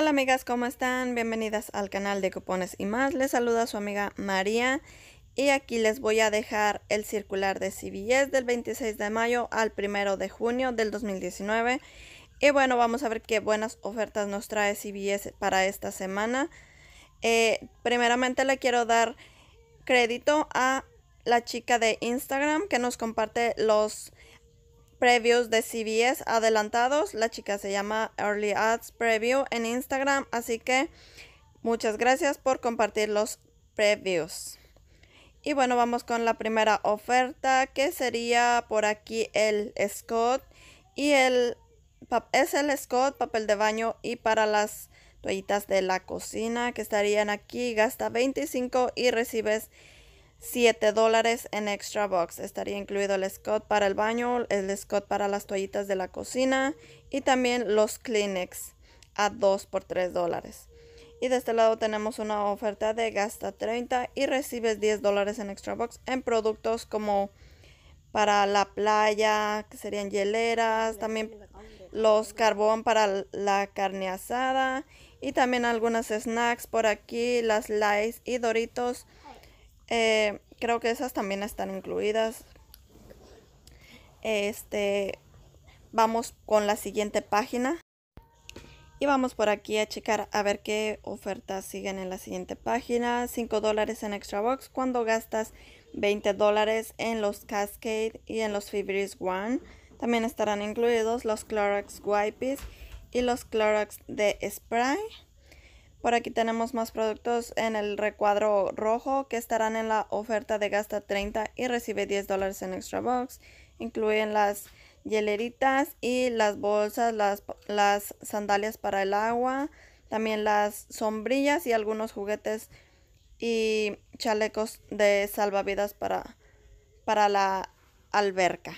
Hola amigas, ¿cómo están? Bienvenidas al canal de cupones y más. Les saluda su amiga María y aquí les voy a dejar el circular de CBS del 26 de mayo al 1 de junio del 2019. Y bueno, vamos a ver qué buenas ofertas nos trae CBS para esta semana. Eh, primeramente le quiero dar crédito a la chica de Instagram que nos comparte los previews de CBS adelantados. La chica se llama Early Ads Preview en Instagram, así que muchas gracias por compartir los previews. Y bueno, vamos con la primera oferta que sería por aquí el Scott y el es el Scott papel de baño y para las toallitas de la cocina que estarían aquí gasta 25 y recibes 7 dólares en extra box. Estaría incluido el Scott para el baño, el Scott para las toallitas de la cocina y también los Kleenex a 2 por 3 dólares. Y de este lado tenemos una oferta de gasta 30 y recibes 10 dólares en extra box en productos como para la playa, que serían hieleras, también los carbón para la carne asada y también algunas snacks por aquí, las Lice y Doritos. Eh, creo que esas también están incluidas. Este, vamos con la siguiente página. Y vamos por aquí a checar a ver qué ofertas siguen en la siguiente página. 5 dólares en Extra Box cuando gastas 20 dólares en los Cascade y en los Fibris One. También estarán incluidos los Clorox Wipes y los Clorox de Spray. Por aquí tenemos más productos en el recuadro rojo que estarán en la oferta de gasta 30 y recibe 10 dólares en extra box. Incluyen las hieleritas y las bolsas, las, sandalias para el agua, también las sombrillas y algunos juguetes y chalecos de salvavidas para la alberca.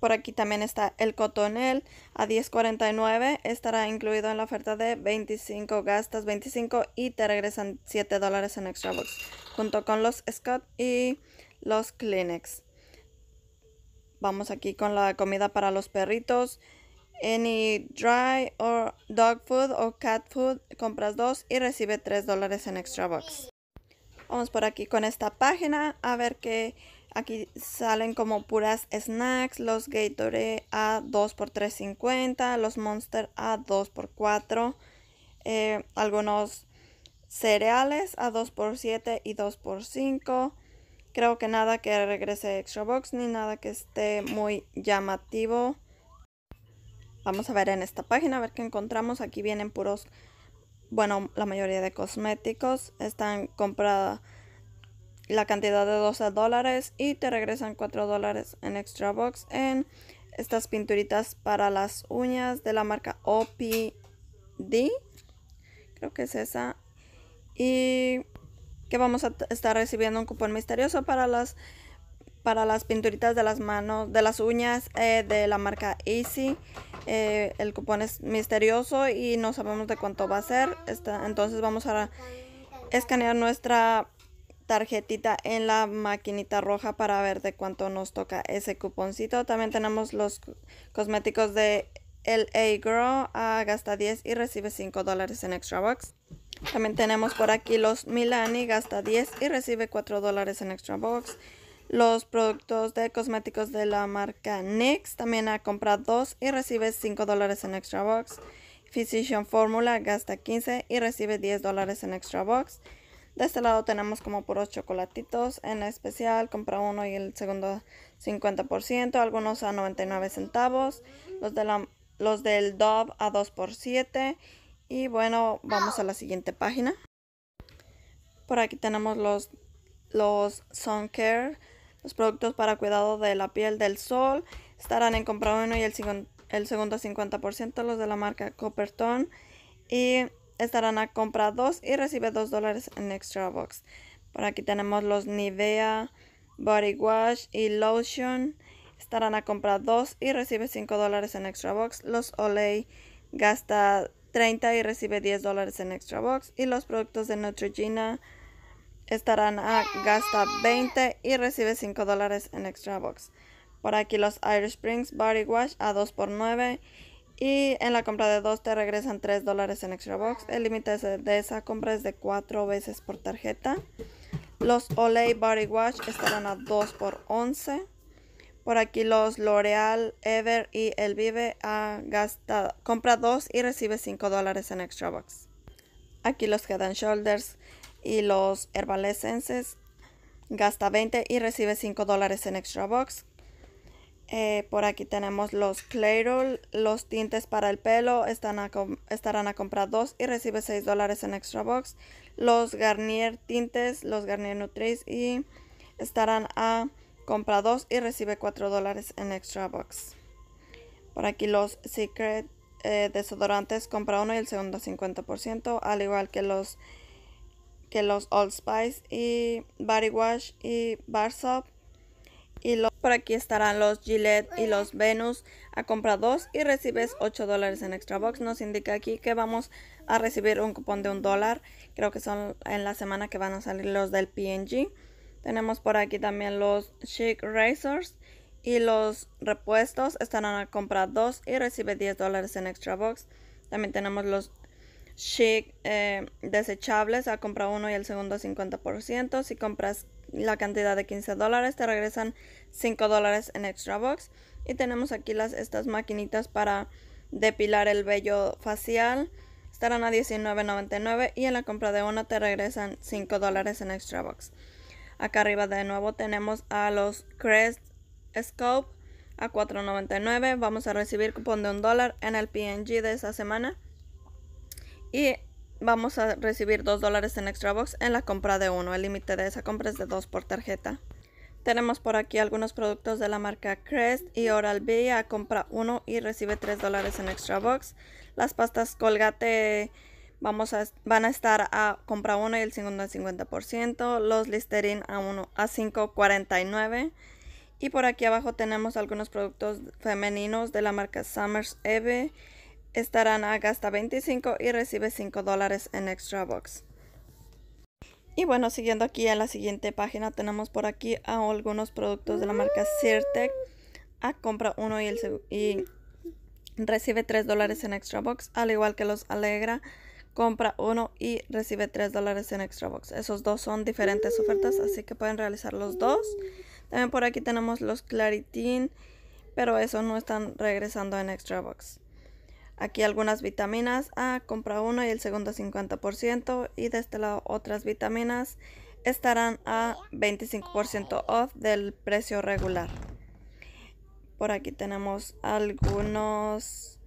Por aquí también está el cotonel a 10.49. Estará incluido en la oferta de 25 gastas 25 y te regresan 7 dólares en extra box junto con los Scott y los Kleenex. Vamos aquí con la comida para los perritos. Any dry or dog food o cat food, compras 2 y recibe 3 dólares en extra box. Vamos por aquí con esta página a ver qué Aquí salen como puras snacks, los Gatorade a 2x3.50, los Monster a 2x4, eh, algunos cereales a 2x7 y 2x5. Creo que nada que regrese Extra Box ni nada que esté muy llamativo. Vamos a ver en esta página, a ver qué encontramos. Aquí vienen puros, bueno, la mayoría de cosméticos. Están compradas la cantidad de 12 dólares y te regresan 4 dólares en extra box en estas pinturitas para las uñas de la marca OPD creo que es esa y que vamos a estar recibiendo un cupón misterioso para las para las pinturitas de las manos de las uñas eh, de la marca Easy eh, el cupón es misterioso y no sabemos de cuánto va a ser entonces vamos a escanear nuestra tarjetita en la maquinita roja para ver de cuánto nos toca ese cuponcito. También tenemos los cosméticos de LA Girl. Ah, gasta 10 y recibe 5 dólares en Extra Box. También tenemos por aquí los Milani. Gasta 10 y recibe 4 dólares en Extra Box. Los productos de cosméticos de la marca NYX. También ha comprado 2 y recibe 5 dólares en Extra Box. Physician Formula gasta 15 y recibe 10 dólares en Extra Box. De este lado tenemos como puros chocolatitos. En especial compra uno y el segundo 50%. Algunos a 99 centavos. Los, de los del Dove a 2 por 7. Y bueno, vamos a la siguiente página. Por aquí tenemos los, los Sun Care. Los productos para cuidado de la piel del sol. Estarán en compra uno y el, el segundo 50%. Los de la marca Coppertone. Y estarán a compra 2 y recibe 2 dólares en Extra Box. Por aquí tenemos los Nivea Body Wash y Lotion. estarán a compra 2 y recibe 5 dólares en Extra Box. Los Olay gasta 30 y recibe 10 dólares en Extra Box. Y los productos de Neutrogena estarán a gasta 20 y recibe 5 dólares en Extra Box. Por aquí los Irish Springs Body Wash a 2 por 9 y en la compra de dos te regresan 3 dólares en Extra Box. El límite de esa compra es de 4 veces por tarjeta. Los Olay Body Wash estarán a 2 por 11. Por aquí los L'Oreal, Ever y El Vive compra 2 y recibe 5 dólares en Extra Box. Aquí los Head Shoulders y los Herbal Essences gasta 20 y recibe 5 dólares en Extra Box. Eh, por aquí tenemos los Clairol, los tintes para el pelo, estarán a comprar dos y recibe 6 dólares en Extra Box. Los Garnier tintes, los Garnier Nutris y estarán a comprar dos y recibe 4 dólares en Extra Box. Por aquí los Secret eh, desodorantes, compra uno y el segundo 50%, al igual que los, que los Old Spice y Body Wash y Bar Soap y por aquí estarán los Gillette y los Venus. A comprar 2 y recibes 8 dólares en Extra Box. Nos indica aquí que vamos a recibir un cupón de un dólar. Creo que son en la semana que van a salir los del PNG. Tenemos por aquí también los Chic racers Y los repuestos estarán a comprar 2 y recibes 10 dólares en Extra Box. También tenemos los chic eh, desechables a comprar uno y el segundo 50%. Si compras la cantidad de 15 dólares, te regresan 5 dólares en extra box. Y tenemos aquí las, estas maquinitas para depilar el vello facial. Estarán a $19.99 y en la compra de una te regresan 5 dólares en extra box. Acá arriba de nuevo tenemos a los Crest Scope a $4.99. Vamos a recibir cupón de un dólar en el PNG de esa semana. Y vamos a recibir 2 dólares en extra box en la compra de uno. El límite de esa compra es de 2 por tarjeta. Tenemos por aquí algunos productos de la marca Crest y Oral-B a compra uno y recibe 3 dólares en extra box. Las pastas Colgate vamos a, van a estar a compra 1 y el segundo al 50%. Los Listerine a 1 a 5.49. Y por aquí abajo tenemos algunos productos femeninos de la marca Summers Eve estarán a gasta 25 y recibe 5 dólares en extra box. Y bueno, siguiendo aquí a la siguiente página, tenemos por aquí a algunos productos de la marca Sirtec. A ah, compra uno y, el, y recibe 3 dólares en extra box, al igual que los Alegra. Compra uno y recibe 3 dólares en extra box. Esos dos son diferentes ofertas, así que pueden realizar los dos. También por aquí tenemos los Claritin, pero esos no están regresando en extra box. Aquí algunas vitaminas A, ah, compra uno y el segundo 50%. Y de este lado otras vitaminas estarán a 25% off del precio regular. Por aquí tenemos algunos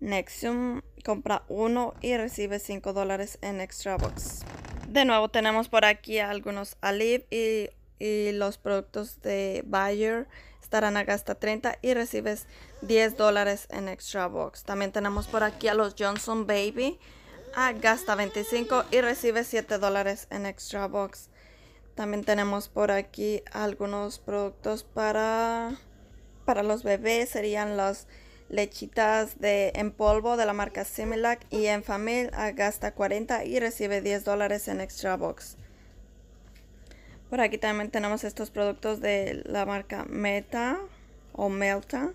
Nexium. Compra uno y recibe 5 dólares en Extra Box. De nuevo tenemos por aquí algunos Alib y, y los productos de Bayer estarán a gasta 30 y recibes 10 dólares en extra box. También tenemos por aquí a los Johnson Baby. a ah, gasta 25 y recibe 7 dólares en extra box. También tenemos por aquí algunos productos para, para los bebés. Serían las lechitas de, en polvo de la marca Similac y en familia ah, gasta 40 y recibe 10 dólares en extra box. Por aquí también tenemos estos productos de la marca Meta o Melta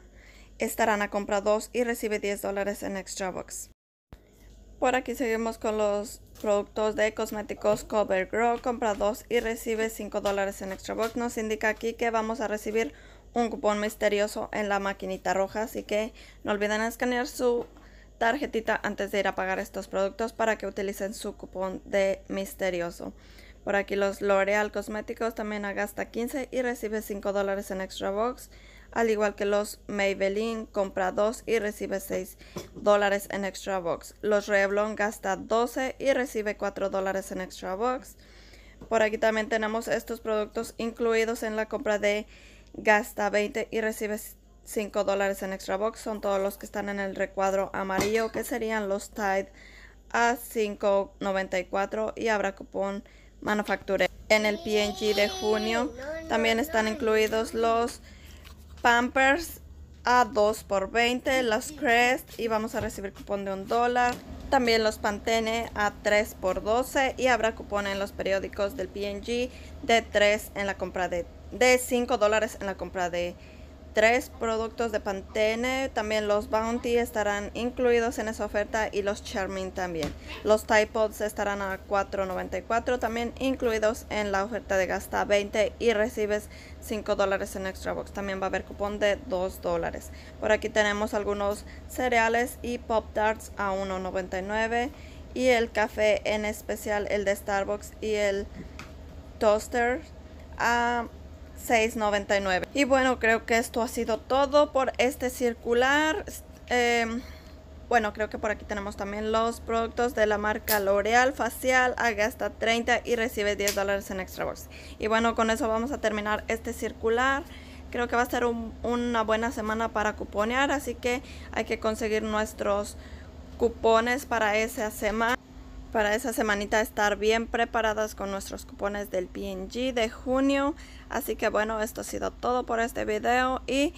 estarán a compra 2 y recibe 10 dólares en Extra box. Por aquí seguimos con los productos de cosméticos Cover Compra 2 y recibe 5 dólares en Extra Box. Nos indica aquí que vamos a recibir un cupón misterioso en la maquinita roja. Así que no olviden escanear su tarjetita antes de ir a pagar estos productos para que utilicen su cupón de misterioso. Por aquí los L'Oreal Cosméticos también gasta 15 y recibe 5 dólares en Extra Box al igual que los Maybelline, compra 2 y recibe 6 dólares en Extra Box. Los Revlon gasta 12 y recibe 4 dólares en Extra Box. Por aquí también tenemos estos productos incluidos en la compra de gasta 20 y recibe 5 dólares en Extra Box. Son todos los que están en el recuadro amarillo, que serían los Tide a 5.94 y habrá cupón manufacture. En el PNG de junio también están incluidos los Pampers a 2 por 20, los Crest y vamos a recibir cupón de 1 dólar. También los Pantene a 3 por 12 y habrá cupón en los periódicos del PNG de 3 en la compra de, de 5 dólares en la compra de tres productos de Pantene, también los Bounty estarán incluidos en esa oferta y los Charmin también. Los Tide Pods estarán a $4.94 también incluidos en la oferta de gasta 20 y recibes 5 dólares en Extra Box. También va a haber cupón de 2 dólares. Por aquí tenemos algunos cereales y Pop Tarts a $1.99 y el café en especial el de Starbucks y el toaster a $6.99. Y bueno, creo que esto ha sido todo por este circular. Em, bueno, creo que por aquí tenemos también los productos de la marca L'Oreal Facial. Haga hasta 30 y recibe 10 dólares en Extra Box. Y bueno, con eso vamos a terminar este circular. Creo que va a ser una buena semana para cuponear, así que hay que conseguir nuestros cupones para esa semana para esa semanita estar bien preparadas con nuestros cupones del PNG de junio. Así que bueno, esto ha sido todo por este video y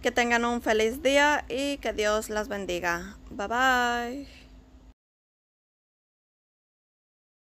que tengan un feliz día y que Dios las bendiga. Bye bye.